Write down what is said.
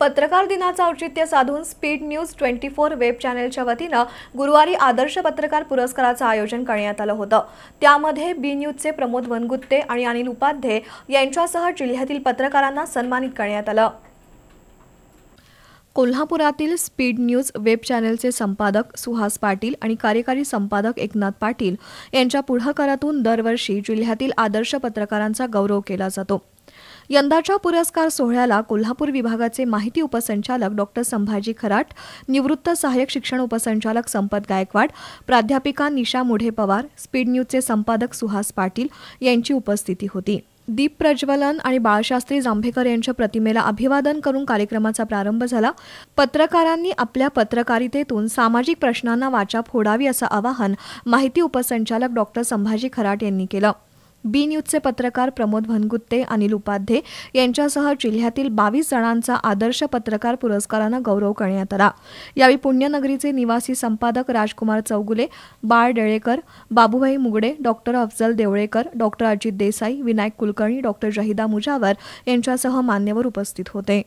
पत्रकार दिनाचं औचित्य साधून speed news twenty four web चॅनेलच्या वतीनं गुरुवारी आदर्श पत्रकार पुरस्काराचं आयोजन करण्यात आलं होतं त्यामध्ये बी न्यूजचे प्रमोद वनगुत्ते आणि अनिल उपाध्ये यांच्यासह जिल्ह्यातील पत्रकारांना सन्मानित करण्यात आलं कोल्हापुरातील स्पीड न्यूज वेब चॅनेलचे संपादक सुहास पाटील आणि कार्यकारी संपादक एकनाथ पाटील यांच्या पुढाकारातून दरवर्षी जिल्ह्यातील आदर्श पत्रकारांचा गौरव केला जातो यंदाच्या पुरस्कार सोहळ्याला कोल्हापूर विभागाचे माहिती उपसंचालक डॉक्टर संभाजी खराट निवृत्त सहाय्यक शिक्षण उपसंचालक संपत गायकवाड प्राध्यापिका निशा मुढे पवार स्पीड न्यूजचे संपादक सुहास पाटील यांची उपस्थिती होती दीप प्रज्वलन आणि बाळशास्त्री जांभेकर यांच्या प्रतिमेला अभिवादन करून कार्यक्रमाचा प्रारंभ झाला पत्रकारांनी आपल्या पत्रकारितेतून सामाजिक प्रश्नांना वाचा फोडावी असं आवाहन माहिती उपसंचालक डॉक्टर संभाजी खराट यांनी केलं बी न्यूजचे पत्रकार प्रमोद भनगुत्ते अनिल उपाध्ये यांच्यासह जिल्ह्यातील बावीस जणांचा आदर्श पत्रकार पुरस्कारानं गौरव करण्यात आला यावेळी पुण्यनगरीचे निवासी संपादक Rajkumar Chougule Bal Delekar Babubhai Mugade doctor Afzal Devlekar doctor Ajit Desai Vinayak Kulkarni doctor Zahida Mujawar यांच्यासह मान्यवर उपस्थित होते